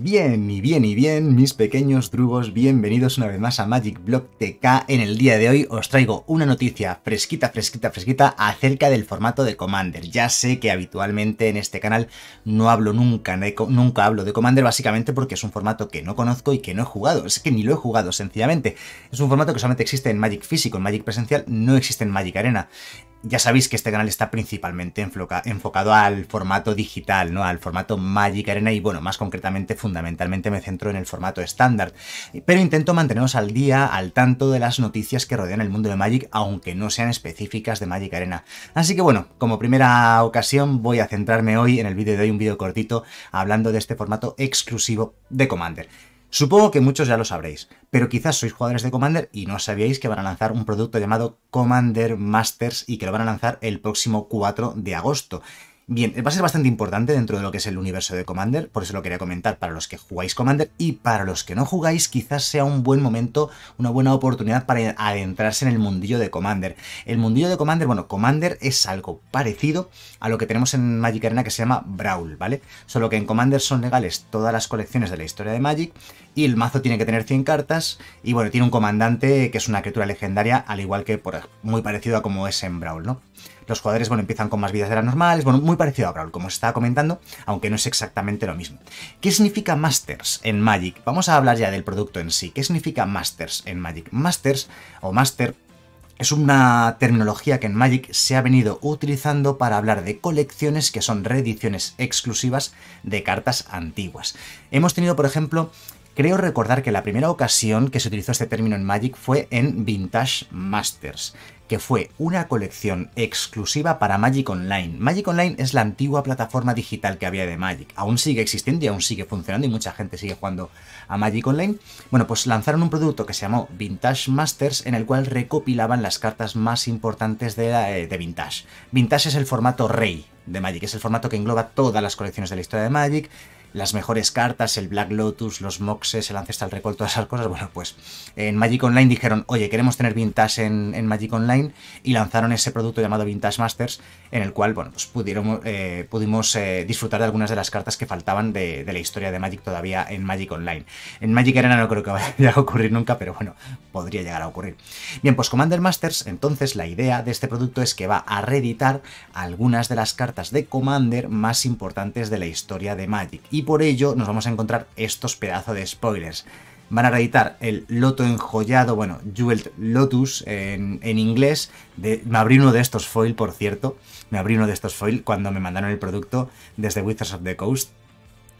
Bien, y bien, y bien, mis pequeños drugos, bienvenidos una vez más a Magic Block TK. En el día de hoy os traigo una noticia fresquita, fresquita, fresquita acerca del formato de Commander. Ya sé que habitualmente en este canal no hablo nunca, nunca hablo de Commander básicamente porque es un formato que no conozco y que no he jugado. Es que ni lo he jugado, sencillamente. Es un formato que solamente existe en Magic físico, en Magic presencial, no existe en Magic Arena ya sabéis que este canal está principalmente enfocado al formato digital, ¿no? Al formato Magic Arena y, bueno, más concretamente, fundamentalmente me centro en el formato estándar. Pero intento manteneros al día, al tanto de las noticias que rodean el mundo de Magic, aunque no sean específicas de Magic Arena. Así que, bueno, como primera ocasión voy a centrarme hoy en el vídeo de hoy, un vídeo cortito, hablando de este formato exclusivo de Commander. Supongo que muchos ya lo sabréis, pero quizás sois jugadores de Commander y no sabíais que van a lanzar un producto llamado Commander Masters y que lo van a lanzar el próximo 4 de agosto. Bien, va a ser bastante importante dentro de lo que es el universo de Commander, por eso lo quería comentar para los que jugáis Commander y para los que no jugáis quizás sea un buen momento, una buena oportunidad para adentrarse en el mundillo de Commander. El mundillo de Commander, bueno, Commander es algo parecido a lo que tenemos en Magic Arena que se llama Brawl, ¿vale? Solo que en Commander son legales todas las colecciones de la historia de Magic y el mazo tiene que tener 100 cartas y bueno, tiene un comandante que es una criatura legendaria, al igual que por, muy parecido a como es en Brawl, ¿no? Los jugadores, bueno, empiezan con más vidas de las normales, bueno, muy parecido a Brawl, como os estaba comentando, aunque no es exactamente lo mismo. ¿Qué significa Masters en Magic? Vamos a hablar ya del producto en sí. ¿Qué significa Masters en Magic? Masters o Master es una terminología que en Magic se ha venido utilizando para hablar de colecciones que son reediciones exclusivas de cartas antiguas. Hemos tenido, por ejemplo, creo recordar que la primera ocasión que se utilizó este término en Magic fue en Vintage Masters que fue una colección exclusiva para Magic Online. Magic Online es la antigua plataforma digital que había de Magic. Aún sigue existiendo y aún sigue funcionando y mucha gente sigue jugando a Magic Online. Bueno, pues lanzaron un producto que se llamó Vintage Masters en el cual recopilaban las cartas más importantes de, eh, de Vintage. Vintage es el formato rey de Magic, es el formato que engloba todas las colecciones de la historia de Magic, las mejores cartas, el Black Lotus, los Moxes, el Ancestral Recall, todas esas cosas, bueno, pues en Magic Online dijeron, oye, queremos tener Vintage en, Magic Online y lanzaron ese producto llamado Vintage Masters, en el cual, bueno, pues pudieron, eh, pudimos eh, disfrutar de algunas de las cartas que faltaban de, la historia de Magic todavía en Magic Online. En Magic Arena no creo que vaya a ocurrir nunca, pero bueno, podría llegar a ocurrir. Bien, pues Commander Masters, entonces la idea de este producto es que va a reeditar algunas de las cartas de Commander más importantes de la historia de Magic y por ello nos vamos a encontrar estos pedazos de spoilers. Van a reeditar el Loto Enjollado, bueno, Jeweled Lotus en, inglés. me abrí uno de estos foil, por cierto. Me abrí uno de estos foil cuando me mandaron el producto desde Wizards of the Coast.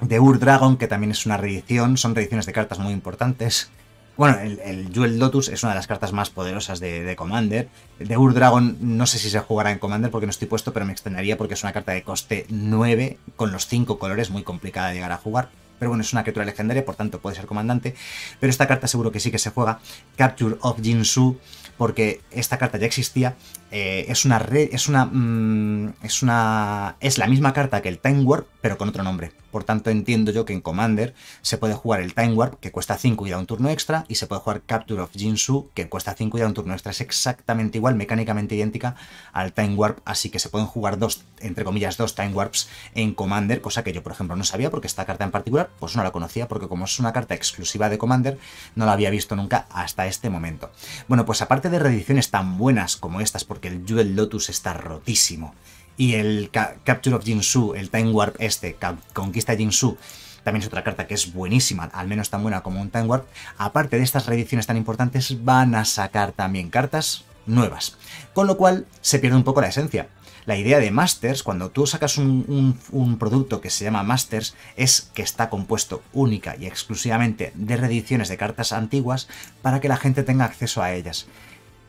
De Ur Dragon, que también es una reedición. Son reediciones de cartas muy importantes. Bueno, el, Duel Lotus es una de las cartas más poderosas de, Commander. De Ur-Dragon no sé si se jugará en Commander porque no estoy puesto, pero me extendería porque es una carta de coste 9 con los 5 colores, muy complicada de llegar a jugar. Pero bueno, es una criatura legendaria, por tanto puede ser comandante. Pero esta carta seguro que sí que se juega. Capture of Jinsu, porque esta carta ya existía. Eh, es una es una, mm, es una, es la misma carta que el Time Warp, pero con otro nombre. Por tanto, entiendo yo que en Commander se puede jugar el Time Warp, que cuesta 5 y da un turno extra, y se puede jugar Capture of Jinsu, que cuesta 5 y da un turno extra. Es exactamente igual, mecánicamente idéntica al Time Warp, así que se pueden jugar dos, entre comillas, dos Time Warps en Commander, cosa que yo, por ejemplo, no sabía porque esta carta en particular, pues no la conocía, porque como es una carta exclusiva de Commander, no la había visto nunca hasta este momento. Bueno, pues aparte de reediciones tan buenas como estas, porque el Jewel Lotus está rotísimo, y el Capture of Jinsu, el Time Warp este, Conquista Conquista Jinsu, también es otra carta que es buenísima, al menos tan buena como un Time Warp. Aparte de estas reediciones tan importantes, van a sacar también cartas nuevas. Con lo cual, se pierde un poco la esencia. La idea de Masters, cuando tú sacas un, un, producto que se llama Masters, es que está compuesto única y exclusivamente de reediciones de cartas antiguas para que la gente tenga acceso a ellas.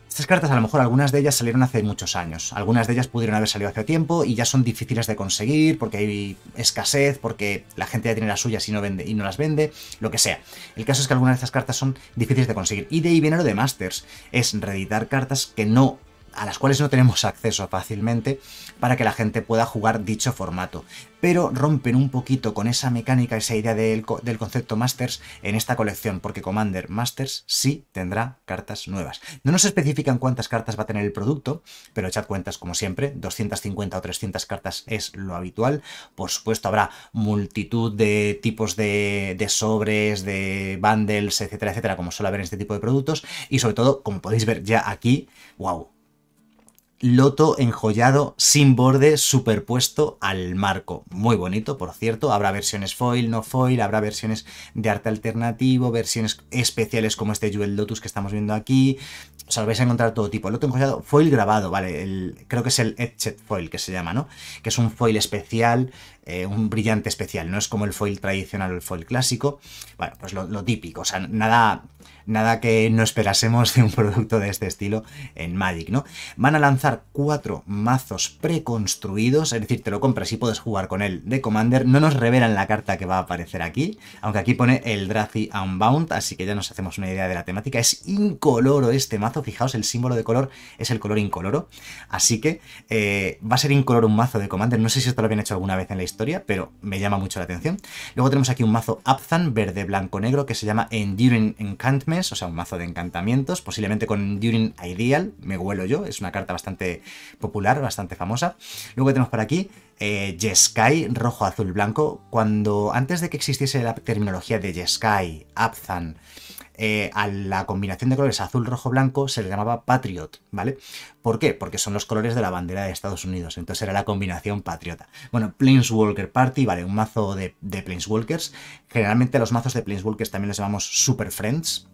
Estas cartas, a lo mejor algunas de ellas salieron hace muchos años, algunas de ellas pudieron haber salido hace tiempo y ya son difíciles de conseguir porque hay escasez, porque la gente ya tiene las suyas y no, vende, y no las vende, lo que sea. El caso es que algunas de estas cartas son difíciles de conseguir. Y de ahí viene lo de Masters, es reeditar cartas que no a las cuales no tenemos acceso fácilmente para que la gente pueda jugar dicho formato. Pero rompen un poquito con esa mecánica, esa idea del, concepto Masters en esta colección, porque Commander Masters sí tendrá cartas nuevas. No nos especifican cuántas cartas va a tener el producto, pero echad cuentas como siempre, 250 o 300 cartas es lo habitual. Por supuesto habrá multitud de tipos de, sobres, de bundles, etcétera, etcétera, como suele haber en este tipo de productos. Y sobre todo, como podéis ver ya aquí, wow, loto enjollado sin borde superpuesto al marco. Muy bonito, por cierto. Habrá versiones foil, no foil, habrá versiones de arte alternativo, versiones especiales como este Jewel Lotus que estamos viendo aquí. O sea, vais a encontrar todo tipo. Loto enjollado, foil grabado, vale. creo que es el etched Foil que se llama, ¿no? Que es un foil especial eh, un brillante especial, no es como el foil tradicional o el foil clásico. Bueno, pues lo, típico, o sea, nada, nada que no esperásemos de un producto de este estilo en Magic, ¿no? Van a lanzar cuatro mazos preconstruidos, es decir, te lo compras y puedes jugar con él de Commander. No nos revelan la carta que va a aparecer aquí, aunque aquí pone el Drazi Unbound, así que ya nos hacemos una idea de la temática. Es incoloro este mazo, fijaos, el símbolo de color es el color incoloro, así que eh, va a ser incoloro un mazo de Commander. No sé si esto lo habían hecho alguna vez en la historia pero me llama mucho la atención. Luego tenemos aquí un mazo Abzan, verde, blanco, negro, que se llama Enduring Encantments, o sea, un mazo de encantamientos, posiblemente con Enduring Ideal, me huelo yo, es una carta bastante popular, bastante famosa. Luego tenemos por aquí eh, Jeskai, rojo, azul, blanco. Cuando antes de que existiese la terminología de Jeskai, Abzan, eh, a la combinación de colores azul-rojo-blanco se le llamaba Patriot, ¿vale? ¿Por qué? Porque son los colores de la bandera de Estados Unidos, entonces era la combinación patriota. Bueno, Planeswalker Party, ¿vale? Un mazo de, de Planeswalkers. Generalmente los mazos de Planeswalkers también los llamamos Super Friends,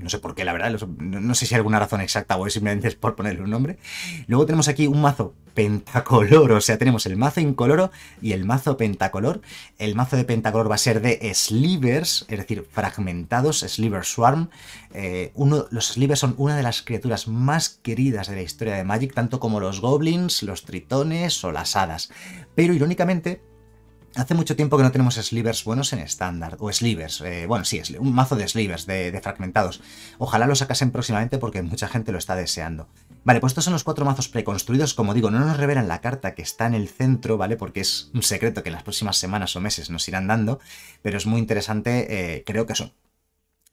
no sé por qué, la verdad, no sé si hay alguna razón exacta o simplemente es por ponerle un nombre. Luego tenemos aquí un mazo pentacolor, o sea, tenemos el mazo incoloro y el mazo pentacolor. El mazo de pentacolor va a ser de slivers, es decir, fragmentados, sliver swarm. Eh, uno, los slivers son una de las criaturas más queridas de la historia de Magic, tanto como los goblins, los tritones o las hadas. Pero irónicamente, Hace mucho tiempo que no tenemos slivers buenos en estándar, o slivers, eh, bueno, sí, un mazo de slivers, de, fragmentados. Ojalá lo sacasen próximamente porque mucha gente lo está deseando. Vale, pues estos son los cuatro mazos preconstruidos, como digo, no nos revelan la carta que está en el centro, ¿vale? Porque es un secreto que en las próximas semanas o meses nos irán dando, pero es muy interesante, eh, creo que son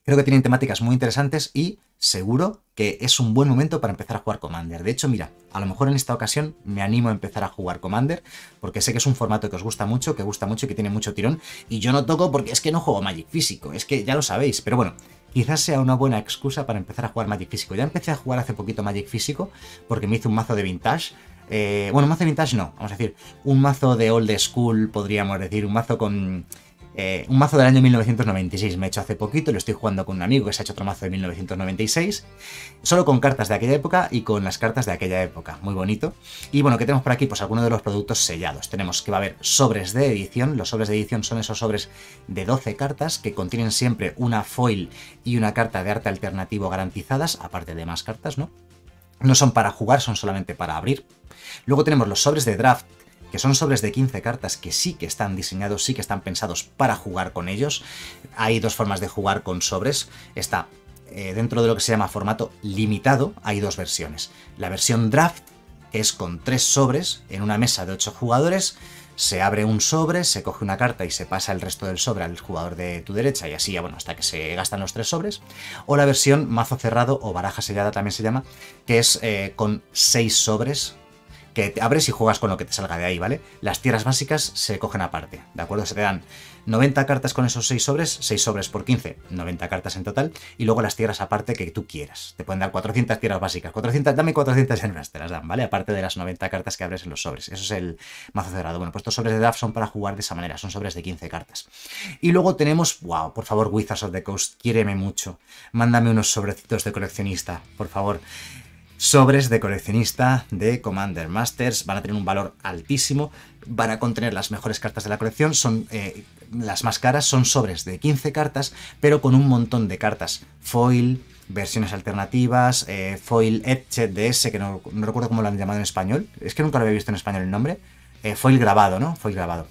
Creo que tienen temáticas muy interesantes y seguro que es un buen momento para empezar a jugar Commander. De hecho, mira, a lo mejor en esta ocasión me animo a empezar a jugar Commander, porque sé que es un formato que os gusta mucho, que gusta mucho y que tiene mucho tirón, y yo no toco porque es que no juego Magic físico, es que ya lo sabéis, pero bueno, quizás sea una buena excusa para empezar a jugar Magic físico. Ya empecé a jugar hace poquito Magic físico, porque me hice un mazo de vintage, eh, bueno, mazo de vintage no, vamos a decir, un mazo de old school, podríamos decir, un mazo con eh, un mazo del año 1996 me he hecho hace poquito, lo estoy jugando con un amigo que se ha hecho otro mazo de 1996, solo con cartas de aquella época y con las cartas de aquella época, muy bonito. Y bueno, ¿qué tenemos por aquí? Pues algunos de los productos sellados. Tenemos que va a haber sobres de edición, los sobres de edición son esos sobres de 12 cartas que contienen siempre una foil y una carta de arte alternativo garantizadas, aparte de más cartas, ¿no? No son para jugar, son solamente para abrir. Luego tenemos los sobres de draft, que son sobres de 15 cartas que sí que están diseñados, sí que están pensados para jugar con ellos. Hay dos formas de jugar con sobres. Está eh, dentro de lo que se llama formato limitado, hay dos versiones. La versión draft, que es con tres sobres en una mesa de 8 jugadores. Se abre un sobre, se coge una carta y se pasa el resto del sobre al jugador de tu derecha y así, bueno, hasta que se gastan los tres sobres. O la versión mazo cerrado o baraja sellada también se llama, que es eh, con seis sobres que te abres y juegas con lo que te salga de ahí, ¿vale? Las tierras básicas se cogen aparte, ¿de acuerdo? Se te dan 90 cartas con esos 6 sobres, 6 sobres por 15, 90 cartas en total, y luego las tierras aparte que tú quieras. Te pueden dar 400 tierras básicas, 400, dame 400 en te las dan, ¿vale? Aparte de las 90 cartas que abres en los sobres. Eso es el mazo cerrado. Bueno, pues estos sobres de draft son para jugar de esa manera, son sobres de 15 cartas. Y luego tenemos, wow, por favor, Wizards of the Coast, quiéreme mucho, mándame unos sobrecitos de coleccionista, por favor sobres de coleccionista de Commander Masters, van a tener un valor altísimo, van a contener las mejores cartas de la colección, son eh, las más caras, son sobres de 15 cartas, pero con un montón de cartas foil, versiones alternativas, eh, foil etched DS, que no, recuerdo cómo lo han llamado en español, es que nunca lo había visto en español el nombre, eh, foil grabado, ¿no? Foil grabado.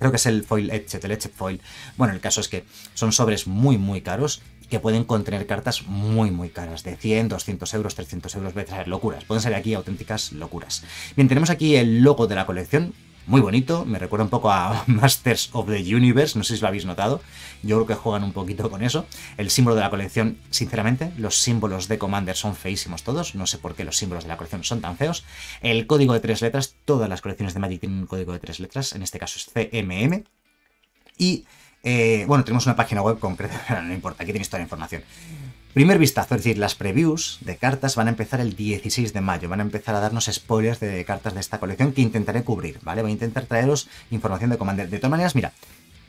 Creo que es el foil etchet, el etchet foil. Bueno, el caso es que son sobres muy, muy caros que pueden contener cartas muy, muy caras, de 100, 200 euros, 300 euros, veces, locuras. Pueden ser aquí auténticas locuras. Bien, tenemos aquí el logo de la colección, muy bonito, me recuerda un poco a Masters of the Universe, no sé si lo habéis notado, yo creo que juegan un poquito con eso. El símbolo de la colección, sinceramente, los símbolos de Commander son feísimos todos, no sé por qué los símbolos de la colección son tan feos. El código de tres letras, todas las colecciones de Magic tienen un código de tres letras, en este caso es CMM. Y, eh, bueno, tenemos una página web concreta, no importa, aquí tenéis toda la información. Primer vistazo, es decir, las previews de cartas van a empezar el 16 de mayo, van a empezar a darnos spoilers de cartas de esta colección que intentaré cubrir, ¿vale? Voy a intentar traeros información de Commander. De todas maneras, mira,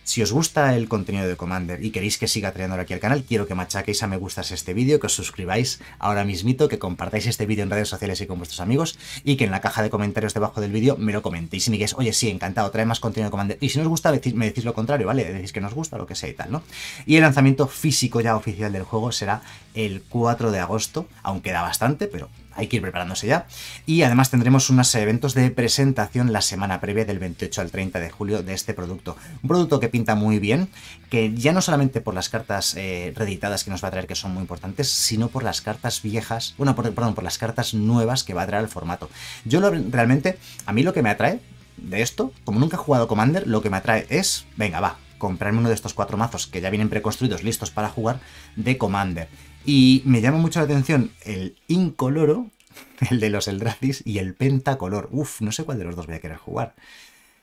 si os gusta el contenido de Commander y queréis que siga trayéndolo aquí al canal, quiero que machaquéis a me gustas este vídeo, que os suscribáis ahora mismito, que compartáis este vídeo en redes sociales y con vuestros amigos, y que en la caja de comentarios debajo del vídeo me lo comentéis y me digáis, oye, sí, encantado, trae más contenido de Commander. Y si no os gusta, me decís lo contrario, ¿vale? Decís que no os gusta, lo que sea y tal, ¿no? Y el lanzamiento físico ya oficial del juego será el 4 de agosto, aunque da bastante, pero hay que ir preparándose ya. Y además tendremos unos eventos de presentación la semana previa del 28 al 30 de julio de este producto. Un producto que pinta muy bien, que ya no solamente por las cartas eh, reeditadas que nos va a traer, que son muy importantes, sino por las cartas viejas, bueno, por, perdón, por las cartas nuevas que va a traer el formato. Yo realmente, a mí lo que me atrae de esto, como nunca he jugado Commander, lo que me atrae es, venga, va, comprarme uno de estos cuatro mazos que ya vienen preconstruidos, listos para jugar, de Commander. Y me llama mucho la atención el incoloro, el de los Eldratis, y el pentacolor. Uf, no sé cuál de los dos voy a querer jugar.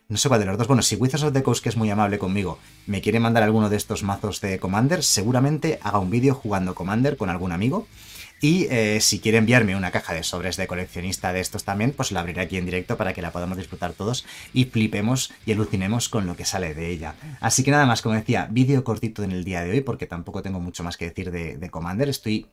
No sé cuál de los dos. Bueno, si Wizards of the Coast, que es muy amable conmigo, me quiere mandar alguno de estos mazos de Commander, seguramente haga un vídeo jugando Commander con algún amigo y eh, si quiere enviarme una caja de sobres de coleccionista de estos también, pues la abriré aquí en directo para que la podamos disfrutar todos y flipemos y alucinemos con lo que sale de ella. Así que nada más, como decía, vídeo cortito en el día de hoy porque tampoco tengo mucho más que decir de, de Commander. Estoy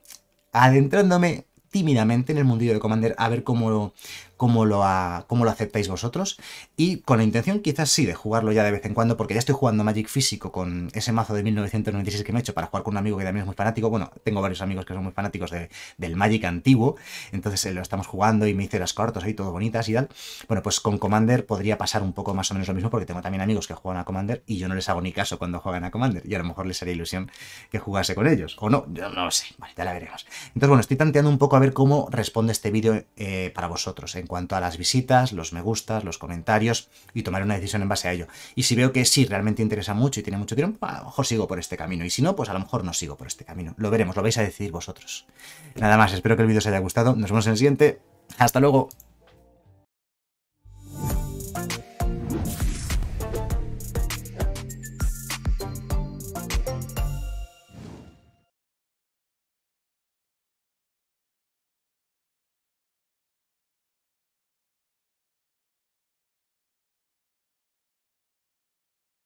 adentrándome tímidamente en el mundillo de Commander a ver cómo cómo lo, lo aceptáis vosotros. Y con la intención quizás sí de jugarlo ya de vez en cuando, porque ya estoy jugando Magic físico con ese mazo de 1996 que me he hecho para jugar con un amigo que también es muy fanático. Bueno, tengo varios amigos que son muy fanáticos del Magic antiguo, entonces eh, lo estamos jugando y me hice las cartas ahí todo bonitas y tal. Bueno, pues con Commander podría pasar un poco más o menos lo mismo, porque tengo también amigos que juegan a Commander y yo no les hago ni caso cuando juegan a Commander, y a lo mejor les haría ilusión que jugase con ellos, o no, yo no lo sé, vale, ya la veremos. Entonces, bueno, estoy tanteando un poco a ver cómo responde este vídeo eh, para vosotros, eh en cuanto a las visitas, los me gustas, los comentarios y tomar una decisión en base a ello. Y si veo que sí, realmente interesa mucho y tiene mucho tiempo, pues a lo mejor sigo por este camino. Y si no, pues a lo mejor no sigo por este camino. Lo veremos, lo vais a decidir vosotros. Nada más, espero que el vídeo os haya gustado. Nos vemos en el siguiente. Hasta luego.